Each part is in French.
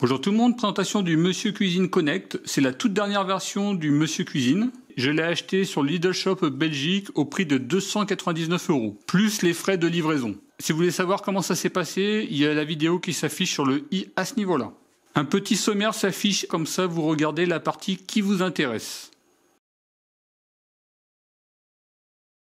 Bonjour tout le monde, présentation du Monsieur Cuisine Connect. C'est la toute dernière version du Monsieur Cuisine. Je l'ai acheté sur Lidl Shop Belgique au prix de 299 euros, plus les frais de livraison. Si vous voulez savoir comment ça s'est passé, il y a la vidéo qui s'affiche sur le i à ce niveau-là. Un petit sommaire s'affiche comme ça, vous regardez la partie qui vous intéresse.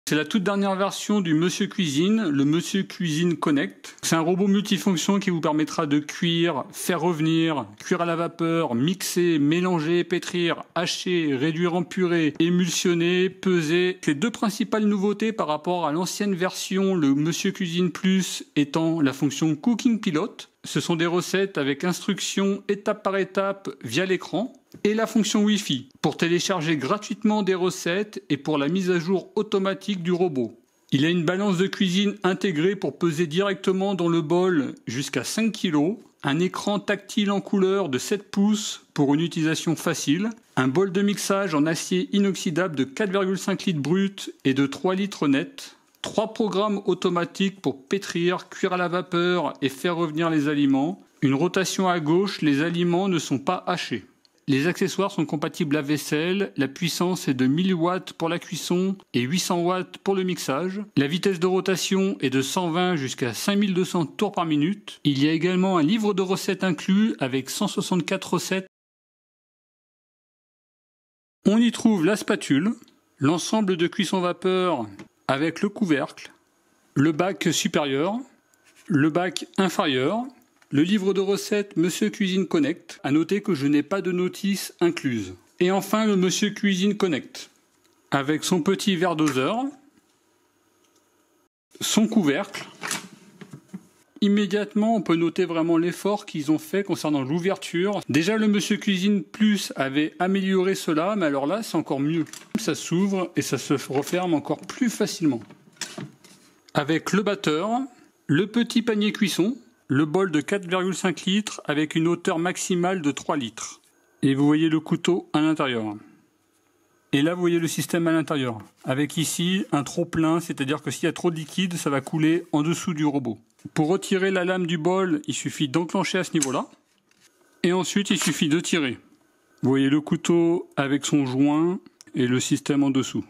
C'est la toute dernière version du Monsieur Cuisine, le Monsieur Cuisine Connect. C'est un robot multifonction qui vous permettra de cuire, faire revenir, cuire à la vapeur, mixer, mélanger, pétrir, hacher, réduire en purée, émulsionner, peser. Les deux principales nouveautés par rapport à l'ancienne version, le Monsieur Cuisine Plus, étant la fonction Cooking Pilot, ce sont des recettes avec instructions étape par étape via l'écran et la fonction Wi-Fi pour télécharger gratuitement des recettes et pour la mise à jour automatique du robot. Il a une balance de cuisine intégrée pour peser directement dans le bol jusqu'à 5 kg, un écran tactile en couleur de 7 pouces pour une utilisation facile, un bol de mixage en acier inoxydable de 4,5 litres brut et de 3 litres net, trois programmes automatiques pour pétrir, cuire à la vapeur et faire revenir les aliments, une rotation à gauche, les aliments ne sont pas hachés. Les accessoires sont compatibles à vaisselle, la puissance est de 1000 watts pour la cuisson et 800 watts pour le mixage. La vitesse de rotation est de 120 jusqu'à 5200 tours par minute. Il y a également un livre de recettes inclus avec 164 recettes. On y trouve la spatule, l'ensemble de cuisson vapeur avec le couvercle, le bac supérieur, le bac inférieur, le livre de recettes Monsieur Cuisine Connect. À noter que je n'ai pas de notice incluse. Et enfin le Monsieur Cuisine Connect, avec son petit verre doseur, son couvercle, immédiatement, on peut noter vraiment l'effort qu'ils ont fait concernant l'ouverture. Déjà, le Monsieur Cuisine Plus avait amélioré cela, mais alors là, c'est encore mieux. Ça s'ouvre et ça se referme encore plus facilement. Avec le batteur, le petit panier cuisson, le bol de 4,5 litres avec une hauteur maximale de 3 litres. Et vous voyez le couteau à l'intérieur. Et là, vous voyez le système à l'intérieur, avec ici un trop plein, c'est-à-dire que s'il y a trop de liquide, ça va couler en dessous du robot. Pour retirer la lame du bol, il suffit d'enclencher à ce niveau-là. Et ensuite, il suffit de tirer. Vous voyez le couteau avec son joint et le système en dessous.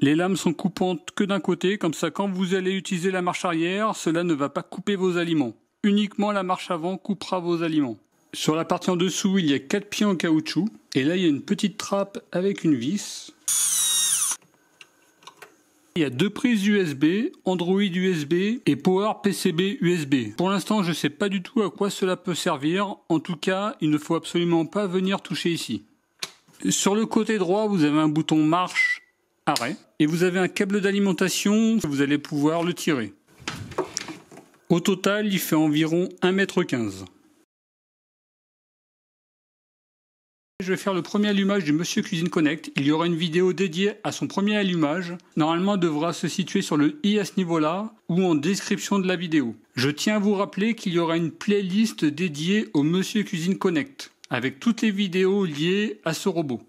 Les lames sont coupantes que d'un côté, comme ça quand vous allez utiliser la marche arrière, cela ne va pas couper vos aliments. Uniquement la marche avant coupera vos aliments. Sur la partie en dessous, il y a quatre pieds en caoutchouc. Et là, il y a une petite trappe avec une vis. Il y a deux prises USB, Android USB et Power PCB USB. Pour l'instant, je ne sais pas du tout à quoi cela peut servir. En tout cas, il ne faut absolument pas venir toucher ici. Sur le côté droit, vous avez un bouton marche, arrêt, et vous avez un câble d'alimentation, que vous allez pouvoir le tirer. Au total, il fait environ 1m15. Je vais faire le premier allumage du Monsieur Cuisine Connect. Il y aura une vidéo dédiée à son premier allumage. Normalement, devra se situer sur le i à ce niveau-là ou en description de la vidéo. Je tiens à vous rappeler qu'il y aura une playlist dédiée au Monsieur Cuisine Connect avec toutes les vidéos liées à ce robot.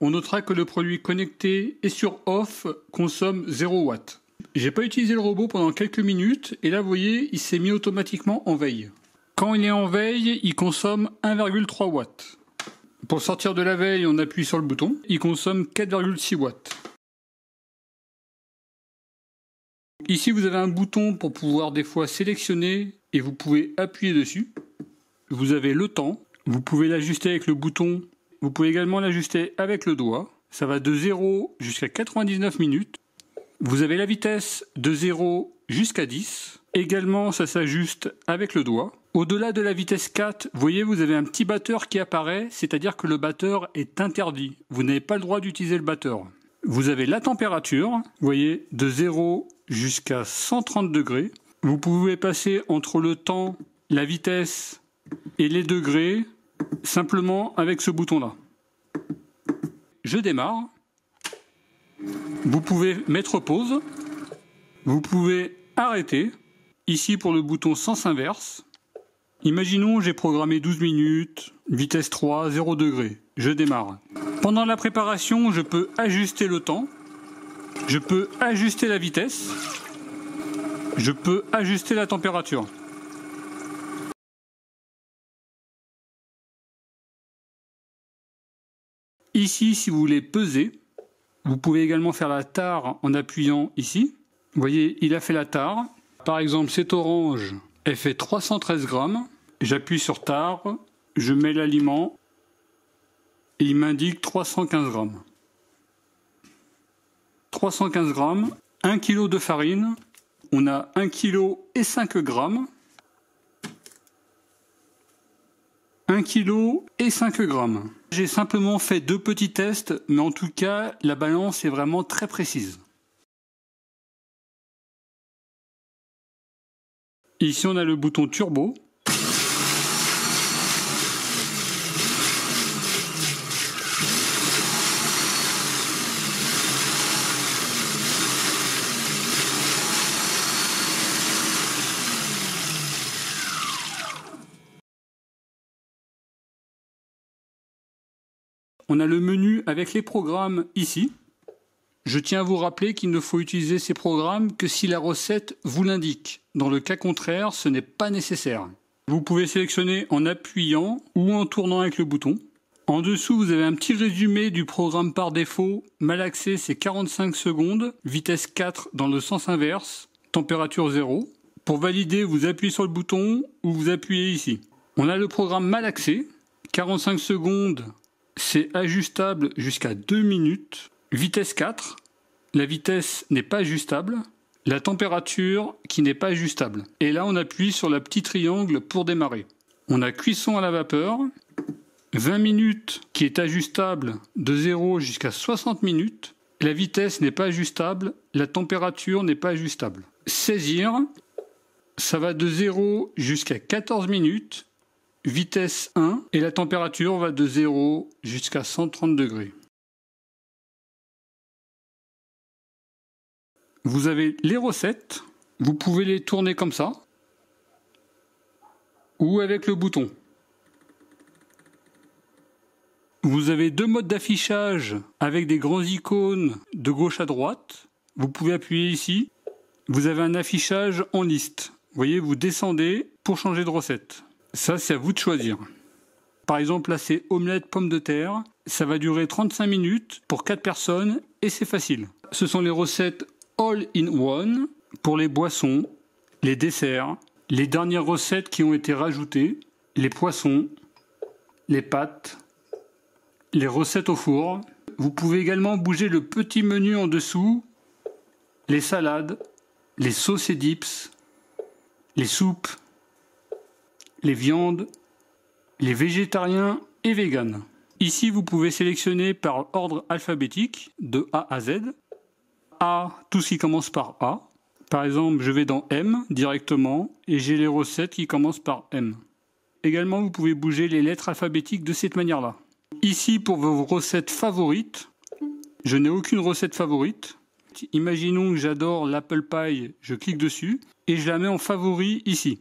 On notera que le produit connecté et sur off consomme 0 watts. J'ai pas utilisé le robot pendant quelques minutes et là vous voyez, il s'est mis automatiquement en veille. Quand il est en veille, il consomme 1,3 watts. Pour sortir de la veille, on appuie sur le bouton. Il consomme 4,6 watts. Ici, vous avez un bouton pour pouvoir des fois sélectionner et vous pouvez appuyer dessus. Vous avez le temps. Vous pouvez l'ajuster avec le bouton. Vous pouvez également l'ajuster avec le doigt. Ça va de 0 jusqu'à 99 minutes. Vous avez la vitesse de 0 jusqu'à 10. Également, ça s'ajuste avec le doigt. Au-delà de la vitesse 4, vous voyez, vous avez un petit batteur qui apparaît, c'est-à-dire que le batteur est interdit. Vous n'avez pas le droit d'utiliser le batteur. Vous avez la température, voyez, de 0 jusqu'à 130 degrés. Vous pouvez passer entre le temps, la vitesse et les degrés simplement avec ce bouton-là. Je démarre. Vous pouvez mettre pause. Vous pouvez arrêter. Ici pour le bouton sens inverse. Imaginons, j'ai programmé 12 minutes, vitesse 3, 0 degré. Je démarre. Pendant la préparation, je peux ajuster le temps. Je peux ajuster la vitesse. Je peux ajuster la température. Ici, si vous voulez peser, vous pouvez également faire la tare en appuyant ici. Vous voyez, il a fait la tare. Par exemple, cet orange, elle fait 313 grammes. J'appuie sur TAR, je mets l'aliment et il m'indique 315 grammes. 315 grammes, 1 kg de farine, on a 1 kg et 5 g. 1 kg et 5 grammes. J'ai simplement fait deux petits tests, mais en tout cas, la balance est vraiment très précise. Ici, on a le bouton turbo. On a le menu avec les programmes ici. Je tiens à vous rappeler qu'il ne faut utiliser ces programmes que si la recette vous l'indique. Dans le cas contraire, ce n'est pas nécessaire. Vous pouvez sélectionner en appuyant ou en tournant avec le bouton. En dessous, vous avez un petit résumé du programme par défaut. Malaxé, c'est 45 secondes. Vitesse 4 dans le sens inverse. Température 0. Pour valider, vous appuyez sur le bouton ou vous appuyez ici. On a le programme malaxé. 45 secondes c'est ajustable jusqu'à 2 minutes. Vitesse 4, la vitesse n'est pas ajustable. La température qui n'est pas ajustable. Et là, on appuie sur la petite triangle pour démarrer. On a cuisson à la vapeur, 20 minutes qui est ajustable de 0 jusqu'à 60 minutes. La vitesse n'est pas ajustable, la température n'est pas ajustable. Saisir, ça va de 0 jusqu'à 14 minutes vitesse 1 et la température va de 0 jusqu'à 130 degrés. Vous avez les recettes, vous pouvez les tourner comme ça ou avec le bouton. Vous avez deux modes d'affichage avec des grandes icônes de gauche à droite. Vous pouvez appuyer ici. Vous avez un affichage en liste. Vous voyez, vous descendez pour changer de recette. Ça, c'est à vous de choisir. Par exemple, là, c'est omelette pommes de terre. Ça va durer 35 minutes pour 4 personnes et c'est facile. Ce sont les recettes all in one pour les boissons, les desserts, les dernières recettes qui ont été rajoutées, les poissons, les pâtes, les recettes au four. Vous pouvez également bouger le petit menu en dessous, les salades, les sauces et dips, les soupes, les viandes, les végétariens et véganes. Ici, vous pouvez sélectionner par ordre alphabétique de A à Z. A, tout ce qui commence par A. Par exemple, je vais dans M directement et j'ai les recettes qui commencent par M. Également, vous pouvez bouger les lettres alphabétiques de cette manière-là. Ici, pour vos recettes favorites, je n'ai aucune recette favorite. Imaginons que j'adore l'apple pie, je clique dessus et je la mets en favori ici.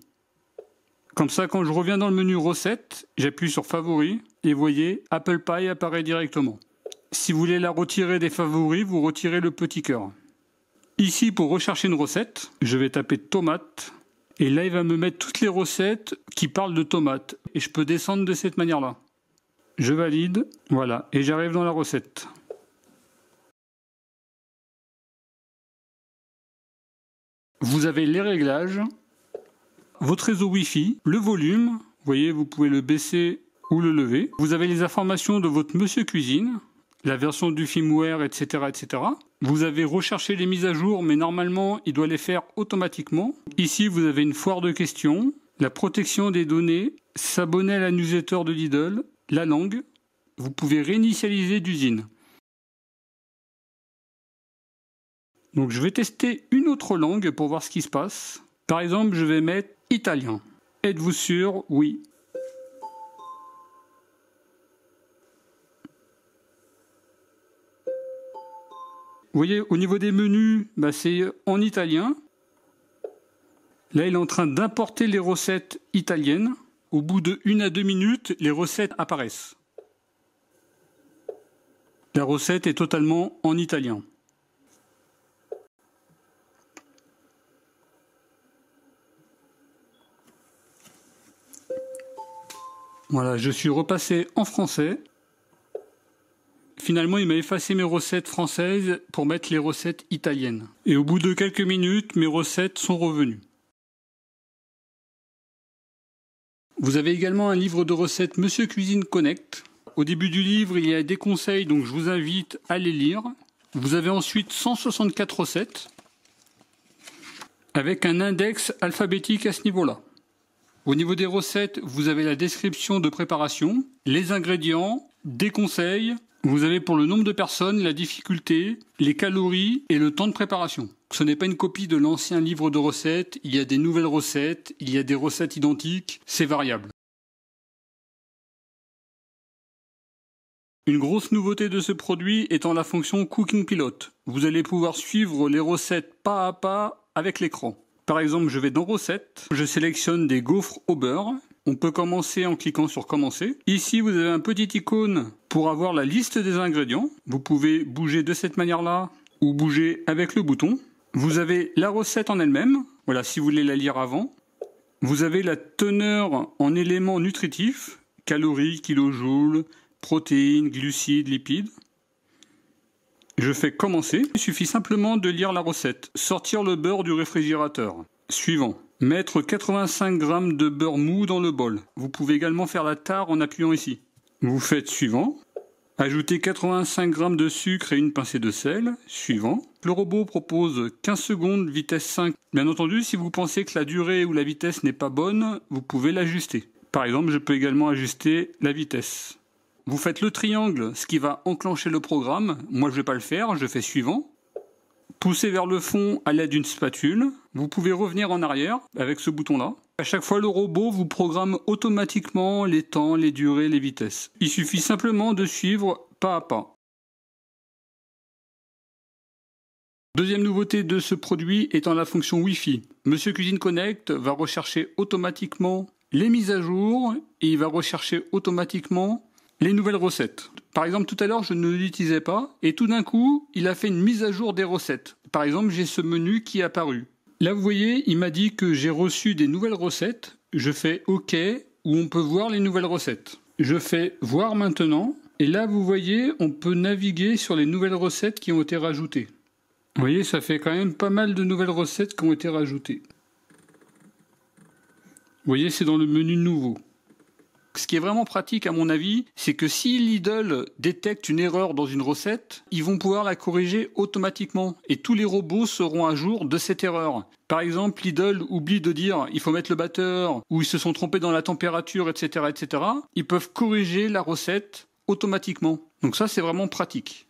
Comme ça, quand je reviens dans le menu recettes, j'appuie sur favoris et voyez, Apple Pie apparaît directement. Si vous voulez la retirer des favoris, vous retirez le petit cœur. Ici, pour rechercher une recette, je vais taper tomate. Et là, il va me mettre toutes les recettes qui parlent de tomate. Et je peux descendre de cette manière-là. Je valide. Voilà. Et j'arrive dans la recette. Vous avez les réglages votre réseau Wi-Fi, le volume, vous voyez, vous pouvez le baisser ou le lever. Vous avez les informations de votre monsieur cuisine, la version du firmware, etc., etc. Vous avez recherché les mises à jour, mais normalement, il doit les faire automatiquement. Ici, vous avez une foire de questions, la protection des données, s'abonner à la newsletter de Lidl, la langue. Vous pouvez réinitialiser d'usine. Donc je vais tester une autre langue pour voir ce qui se passe. Par exemple, je vais mettre italien. Êtes-vous sûr Oui. Vous voyez, au niveau des menus, bah, c'est en italien. Là, il est en train d'importer les recettes italiennes. Au bout de 1 à 2 minutes, les recettes apparaissent. La recette est totalement en italien. Voilà, je suis repassé en français. Finalement, il m'a effacé mes recettes françaises pour mettre les recettes italiennes. Et au bout de quelques minutes, mes recettes sont revenues. Vous avez également un livre de recettes Monsieur Cuisine Connect. Au début du livre, il y a des conseils, donc je vous invite à les lire. Vous avez ensuite 164 recettes avec un index alphabétique à ce niveau-là. Au niveau des recettes, vous avez la description de préparation, les ingrédients, des conseils, vous avez pour le nombre de personnes la difficulté, les calories et le temps de préparation. Ce n'est pas une copie de l'ancien livre de recettes, il y a des nouvelles recettes, il y a des recettes identiques, c'est variable. Une grosse nouveauté de ce produit étant la fonction Cooking Pilot. Vous allez pouvoir suivre les recettes pas à pas avec l'écran. Par exemple, je vais dans Recettes, je sélectionne des gaufres au beurre. On peut commencer en cliquant sur Commencer. Ici, vous avez un petit icône pour avoir la liste des ingrédients. Vous pouvez bouger de cette manière-là ou bouger avec le bouton. Vous avez la recette en elle-même, voilà si vous voulez la lire avant. Vous avez la teneur en éléments nutritifs, calories, kilojoules, protéines, glucides, lipides. Je fais commencer. Il suffit simplement de lire la recette. Sortir le beurre du réfrigérateur. Suivant. Mettre 85 g de beurre mou dans le bol. Vous pouvez également faire la tare en appuyant ici. Vous faites suivant. Ajoutez 85 g de sucre et une pincée de sel. Suivant. Le robot propose 15 secondes, vitesse 5. Bien entendu, si vous pensez que la durée ou la vitesse n'est pas bonne, vous pouvez l'ajuster. Par exemple, je peux également ajuster la vitesse. Vous faites le triangle, ce qui va enclencher le programme. Moi, je ne vais pas le faire, je fais suivant. Poussez vers le fond à l'aide d'une spatule. Vous pouvez revenir en arrière avec ce bouton-là. À chaque fois, le robot vous programme automatiquement les temps, les durées, les vitesses. Il suffit simplement de suivre pas à pas. Deuxième nouveauté de ce produit étant la fonction Wi-Fi. Monsieur Cuisine Connect va rechercher automatiquement les mises à jour et il va rechercher automatiquement les nouvelles recettes. Par exemple, tout à l'heure, je ne l'utilisais pas, et tout d'un coup, il a fait une mise à jour des recettes. Par exemple, j'ai ce menu qui est apparu. Là, vous voyez, il m'a dit que j'ai reçu des nouvelles recettes. Je fais OK, où on peut voir les nouvelles recettes. Je fais voir maintenant, et là, vous voyez, on peut naviguer sur les nouvelles recettes qui ont été rajoutées. Vous voyez, ça fait quand même pas mal de nouvelles recettes qui ont été rajoutées. Vous voyez, c'est dans le menu nouveau. Ce qui est vraiment pratique à mon avis, c'est que si Lidl détecte une erreur dans une recette, ils vont pouvoir la corriger automatiquement et tous les robots seront à jour de cette erreur. Par exemple, Lidl oublie de dire il faut mettre le batteur ou ils se sont trompés dans la température, etc., etc. Ils peuvent corriger la recette automatiquement. Donc ça, c'est vraiment pratique.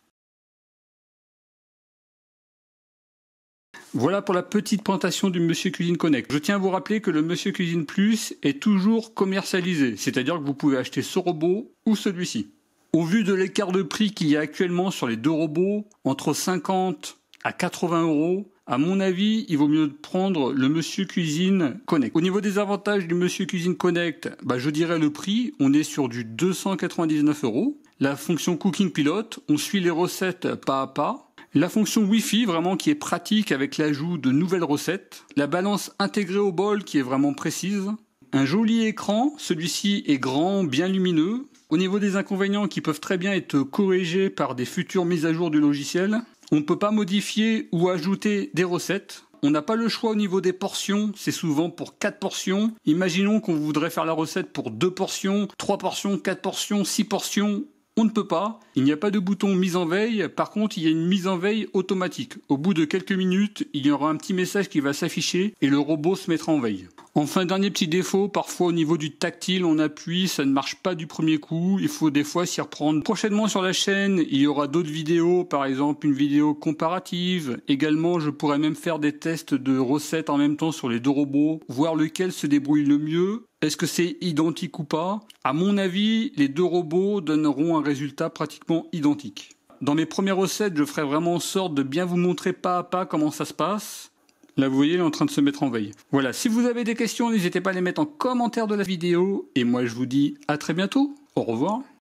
Voilà pour la petite plantation du Monsieur Cuisine Connect. Je tiens à vous rappeler que le Monsieur Cuisine Plus est toujours commercialisé, c'est-à-dire que vous pouvez acheter ce robot ou celui-ci. Au vu de l'écart de prix qu'il y a actuellement sur les deux robots, entre 50 à 80 euros, à mon avis, il vaut mieux prendre le Monsieur Cuisine Connect. Au niveau des avantages du Monsieur Cuisine Connect, bah je dirais le prix, on est sur du 299 euros. La fonction Cooking Pilot, on suit les recettes pas à pas. La fonction Wi-Fi vraiment qui est pratique avec l'ajout de nouvelles recettes. La balance intégrée au bol qui est vraiment précise. Un joli écran, celui-ci est grand, bien lumineux. Au niveau des inconvénients qui peuvent très bien être corrigés par des futures mises à jour du logiciel, on ne peut pas modifier ou ajouter des recettes. On n'a pas le choix au niveau des portions, c'est souvent pour 4 portions. Imaginons qu'on voudrait faire la recette pour 2 portions, 3 portions, 4 portions, 6 portions, on ne peut pas. Il n'y a pas de bouton mise en veille. Par contre, il y a une mise en veille automatique. Au bout de quelques minutes, il y aura un petit message qui va s'afficher et le robot se mettra en veille. Enfin, dernier petit défaut, parfois au niveau du tactile, on appuie, ça ne marche pas du premier coup. Il faut des fois s'y reprendre. Prochainement sur la chaîne, il y aura d'autres vidéos, par exemple une vidéo comparative. Également, je pourrais même faire des tests de recettes en même temps sur les deux robots, voir lequel se débrouille le mieux est-ce que c'est identique ou pas À mon avis, les deux robots donneront un résultat pratiquement identique. Dans mes premières recettes, je ferai vraiment en sorte de bien vous montrer pas à pas comment ça se passe. Là, vous voyez, il est en train de se mettre en veille. Voilà, si vous avez des questions, n'hésitez pas à les mettre en commentaire de la vidéo. Et moi, je vous dis à très bientôt. Au revoir.